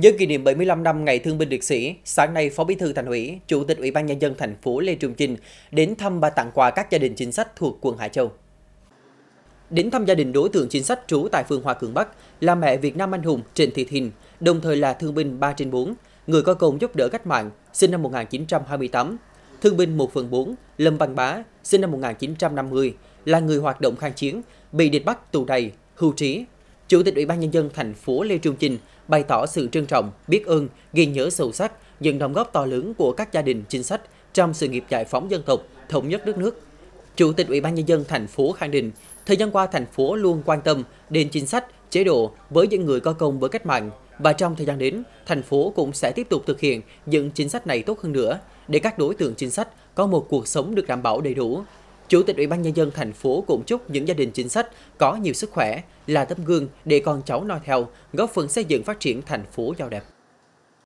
Nhân kỷ niệm 75 năm Ngày Thương binh Liệt sĩ, sáng nay Phó Bí thư Thành ủy, Chủ tịch Ủy ban nhân dân thành phố Lê Trường Chinh đến thăm và tặng quà các gia đình chính sách thuộc quận Hải Châu. Đến thăm gia đình đối tượng chính sách trú tại phường Hòa Cường Bắc là mẹ Việt Nam anh hùng Trịnh Thị Thìn, đồng thời là thương binh 3 trên 4, người có công giúp đỡ cách mạng, sinh năm 1928, thương binh 1 phần 4, Lâm Văn Bá, sinh năm 1950, là người hoạt động kháng chiến, bị địch bắt tù đầy, hưu trí, Chủ tịch Ủy ban Nhân dân thành phố Lê Trung Chinh bày tỏ sự trân trọng, biết ơn, ghi nhớ sâu sắc những đóng góp to lớn của các gia đình chính sách trong sự nghiệp giải phóng dân tộc, thống nhất đất nước. Chủ tịch Ủy ban Nhân dân thành phố khẳng định, thời gian qua thành phố luôn quan tâm đến chính sách, chế độ với những người có công với cách mạng và trong thời gian đến, thành phố cũng sẽ tiếp tục thực hiện những chính sách này tốt hơn nữa để các đối tượng chính sách có một cuộc sống được đảm bảo đầy đủ, Chủ tịch Ủy ban Nhân dân thành phố cũng chúc những gia đình chính sách có nhiều sức khỏe, là tấm gương để con cháu noi theo, góp phần xây dựng phát triển thành phố giàu đẹp.